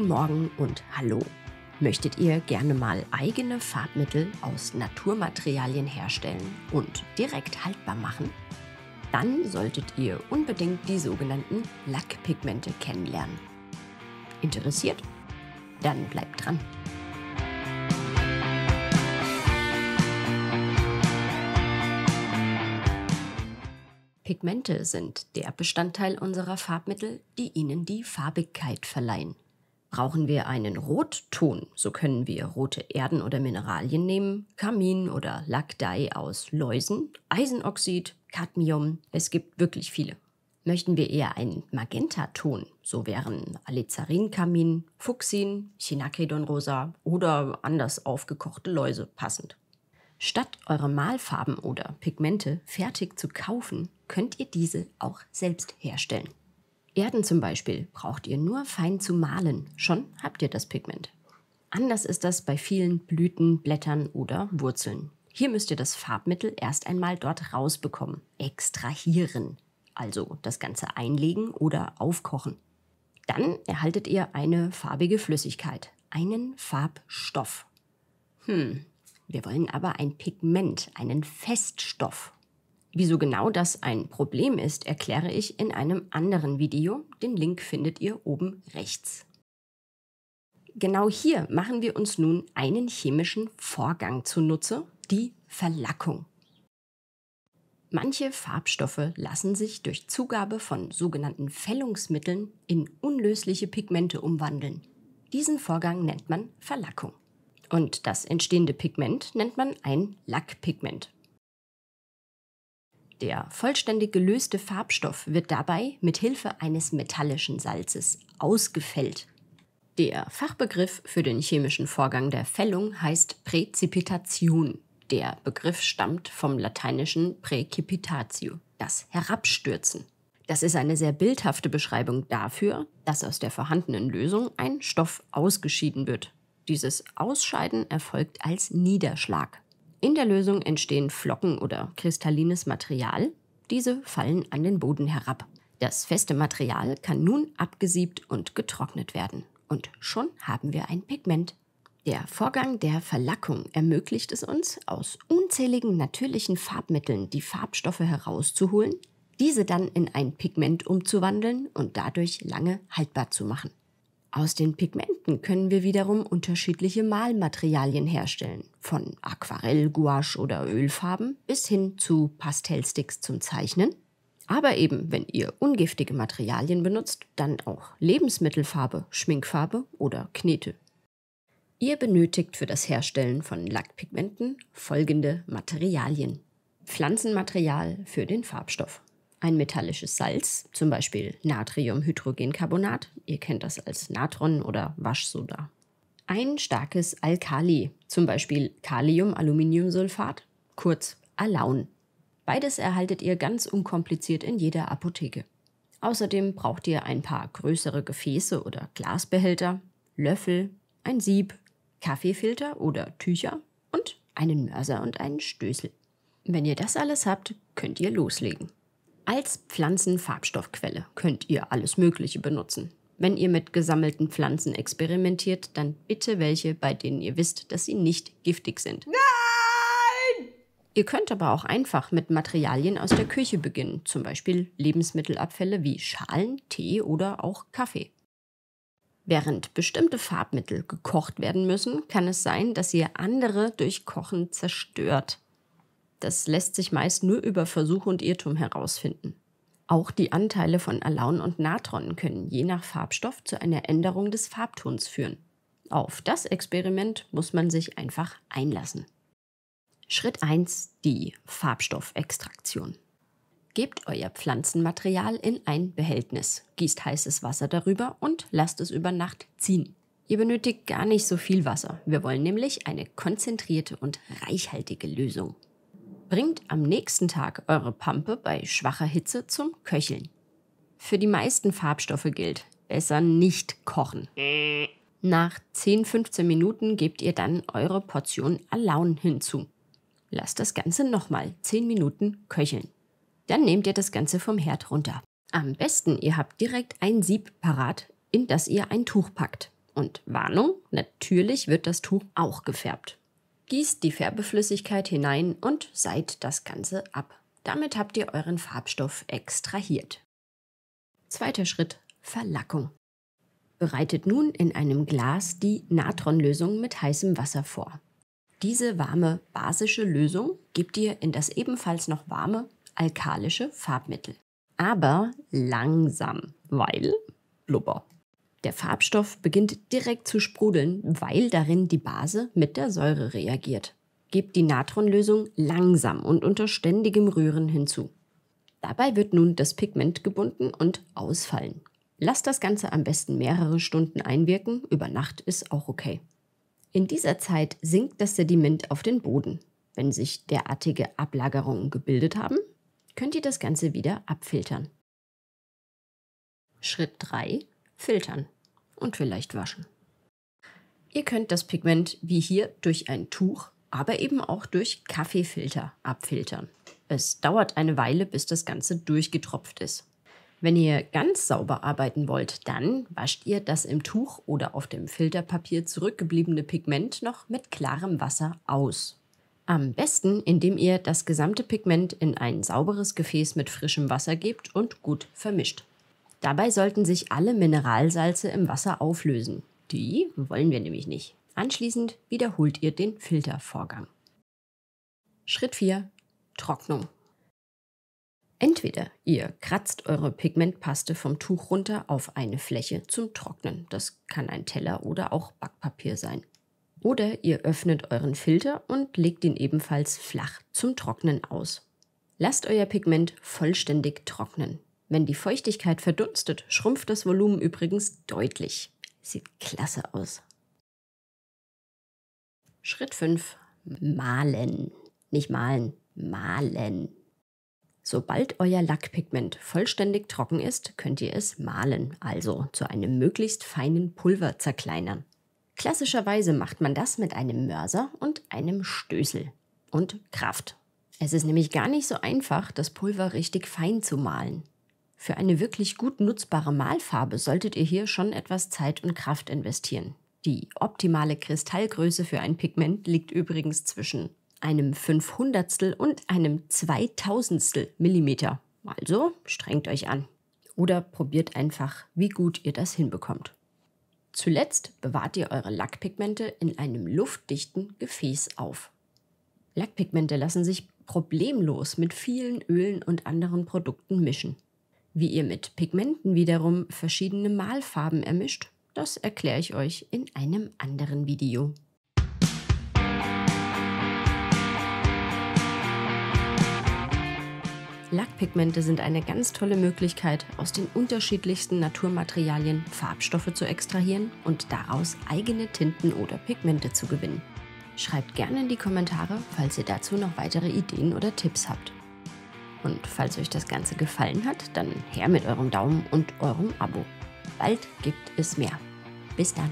guten Morgen und hallo. Möchtet ihr gerne mal eigene Farbmittel aus Naturmaterialien herstellen und direkt haltbar machen? Dann solltet ihr unbedingt die sogenannten Lackpigmente kennenlernen. Interessiert? Dann bleibt dran. Pigmente sind der Bestandteil unserer Farbmittel, die ihnen die Farbigkeit verleihen. Brauchen wir einen Rotton, so können wir rote Erden oder Mineralien nehmen, Kamin oder Lackdei aus Läusen, Eisenoxid, Cadmium, es gibt wirklich viele. Möchten wir eher einen Magentaton, so wären Alizarinkamin, Fuchsin, Chinakridonrosa oder anders aufgekochte Läuse passend. Statt eure Malfarben oder Pigmente fertig zu kaufen, könnt ihr diese auch selbst herstellen. Erden zum Beispiel braucht ihr nur fein zu malen, schon habt ihr das Pigment. Anders ist das bei vielen Blüten, Blättern oder Wurzeln. Hier müsst ihr das Farbmittel erst einmal dort rausbekommen, extrahieren, also das Ganze einlegen oder aufkochen. Dann erhaltet ihr eine farbige Flüssigkeit, einen Farbstoff. Hm, wir wollen aber ein Pigment, einen Feststoff Wieso genau das ein Problem ist, erkläre ich in einem anderen Video. Den Link findet ihr oben rechts. Genau hier machen wir uns nun einen chemischen Vorgang zunutze, die Verlackung. Manche Farbstoffe lassen sich durch Zugabe von sogenannten Fällungsmitteln in unlösliche Pigmente umwandeln. Diesen Vorgang nennt man Verlackung. Und das entstehende Pigment nennt man ein Lackpigment. Der vollständig gelöste Farbstoff wird dabei mit Hilfe eines metallischen Salzes ausgefällt. Der Fachbegriff für den chemischen Vorgang der Fällung heißt Präzipitation. Der Begriff stammt vom lateinischen precipitatio, das Herabstürzen. Das ist eine sehr bildhafte Beschreibung dafür, dass aus der vorhandenen Lösung ein Stoff ausgeschieden wird. Dieses Ausscheiden erfolgt als Niederschlag. In der Lösung entstehen Flocken oder kristallines Material. Diese fallen an den Boden herab. Das feste Material kann nun abgesiebt und getrocknet werden. Und schon haben wir ein Pigment. Der Vorgang der Verlackung ermöglicht es uns, aus unzähligen natürlichen Farbmitteln die Farbstoffe herauszuholen, diese dann in ein Pigment umzuwandeln und dadurch lange haltbar zu machen. Aus den Pigmenten können wir wiederum unterschiedliche Malmaterialien herstellen, von Aquarell, Gouache oder Ölfarben bis hin zu Pastellsticks zum Zeichnen. Aber eben, wenn ihr ungiftige Materialien benutzt, dann auch Lebensmittelfarbe, Schminkfarbe oder Knete. Ihr benötigt für das Herstellen von Lackpigmenten folgende Materialien. Pflanzenmaterial für den Farbstoff ein metallisches Salz, zum Beispiel Natriumhydrogencarbonat, ihr kennt das als Natron oder Waschsoda. Ein starkes Alkali, zum Beispiel Kaliumaluminiumsulfat, kurz Alaun. Beides erhaltet ihr ganz unkompliziert in jeder Apotheke. Außerdem braucht ihr ein paar größere Gefäße oder Glasbehälter, Löffel, ein Sieb, Kaffeefilter oder Tücher und einen Mörser und einen Stößel. Wenn ihr das alles habt, könnt ihr loslegen. Als Pflanzenfarbstoffquelle könnt ihr alles Mögliche benutzen. Wenn ihr mit gesammelten Pflanzen experimentiert, dann bitte welche, bei denen ihr wisst, dass sie nicht giftig sind. Nein! Ihr könnt aber auch einfach mit Materialien aus der Küche beginnen, zum Beispiel Lebensmittelabfälle wie Schalen, Tee oder auch Kaffee. Während bestimmte Farbmittel gekocht werden müssen, kann es sein, dass ihr andere durch Kochen zerstört. Das lässt sich meist nur über Versuch und Irrtum herausfinden. Auch die Anteile von Alaun und Natron können je nach Farbstoff zu einer Änderung des Farbtons führen. Auf das Experiment muss man sich einfach einlassen. Schritt 1. Die Farbstoffextraktion. Gebt euer Pflanzenmaterial in ein Behältnis, gießt heißes Wasser darüber und lasst es über Nacht ziehen. Ihr benötigt gar nicht so viel Wasser. Wir wollen nämlich eine konzentrierte und reichhaltige Lösung. Bringt am nächsten Tag eure Pampe bei schwacher Hitze zum Köcheln. Für die meisten Farbstoffe gilt, besser nicht kochen. Nach 10-15 Minuten gebt ihr dann eure Portion Alaun hinzu. Lasst das Ganze nochmal 10 Minuten köcheln. Dann nehmt ihr das Ganze vom Herd runter. Am besten, ihr habt direkt ein Sieb parat, in das ihr ein Tuch packt. Und Warnung, natürlich wird das Tuch auch gefärbt. Gießt die Färbeflüssigkeit hinein und seit das Ganze ab. Damit habt ihr euren Farbstoff extrahiert. Zweiter Schritt, Verlackung. Bereitet nun in einem Glas die Natronlösung mit heißem Wasser vor. Diese warme basische Lösung gebt ihr in das ebenfalls noch warme alkalische Farbmittel. Aber langsam, weil Blubber. Der Farbstoff beginnt direkt zu sprudeln, weil darin die Base mit der Säure reagiert. Gebt die Natronlösung langsam und unter ständigem Rühren hinzu. Dabei wird nun das Pigment gebunden und ausfallen. Lasst das Ganze am besten mehrere Stunden einwirken, über Nacht ist auch okay. In dieser Zeit sinkt das Sediment auf den Boden. Wenn sich derartige Ablagerungen gebildet haben, könnt ihr das Ganze wieder abfiltern. Schritt 3 filtern und vielleicht waschen. Ihr könnt das Pigment wie hier durch ein Tuch, aber eben auch durch Kaffeefilter abfiltern. Es dauert eine Weile, bis das Ganze durchgetropft ist. Wenn ihr ganz sauber arbeiten wollt, dann wascht ihr das im Tuch oder auf dem Filterpapier zurückgebliebene Pigment noch mit klarem Wasser aus. Am besten, indem ihr das gesamte Pigment in ein sauberes Gefäß mit frischem Wasser gebt und gut vermischt. Dabei sollten sich alle Mineralsalze im Wasser auflösen. Die wollen wir nämlich nicht. Anschließend wiederholt ihr den Filtervorgang. Schritt 4. Trocknung. Entweder ihr kratzt eure Pigmentpaste vom Tuch runter auf eine Fläche zum Trocknen. Das kann ein Teller oder auch Backpapier sein. Oder ihr öffnet euren Filter und legt ihn ebenfalls flach zum Trocknen aus. Lasst euer Pigment vollständig trocknen. Wenn die Feuchtigkeit verdunstet, schrumpft das Volumen übrigens deutlich. Sieht klasse aus. Schritt 5. Malen. Nicht malen, malen. Sobald euer Lackpigment vollständig trocken ist, könnt ihr es malen, also zu einem möglichst feinen Pulver zerkleinern. Klassischerweise macht man das mit einem Mörser und einem Stößel. Und Kraft. Es ist nämlich gar nicht so einfach, das Pulver richtig fein zu malen. Für eine wirklich gut nutzbare Malfarbe solltet ihr hier schon etwas Zeit und Kraft investieren. Die optimale Kristallgröße für ein Pigment liegt übrigens zwischen einem 500 und einem 2000 Millimeter. Also strengt euch an. Oder probiert einfach, wie gut ihr das hinbekommt. Zuletzt bewahrt ihr eure Lackpigmente in einem luftdichten Gefäß auf. Lackpigmente lassen sich problemlos mit vielen Ölen und anderen Produkten mischen. Wie ihr mit Pigmenten wiederum verschiedene Malfarben ermischt, das erkläre ich euch in einem anderen Video. Lackpigmente sind eine ganz tolle Möglichkeit, aus den unterschiedlichsten Naturmaterialien Farbstoffe zu extrahieren und daraus eigene Tinten oder Pigmente zu gewinnen. Schreibt gerne in die Kommentare, falls ihr dazu noch weitere Ideen oder Tipps habt. Und falls euch das Ganze gefallen hat, dann her mit eurem Daumen und eurem Abo. Bald gibt es mehr. Bis dann.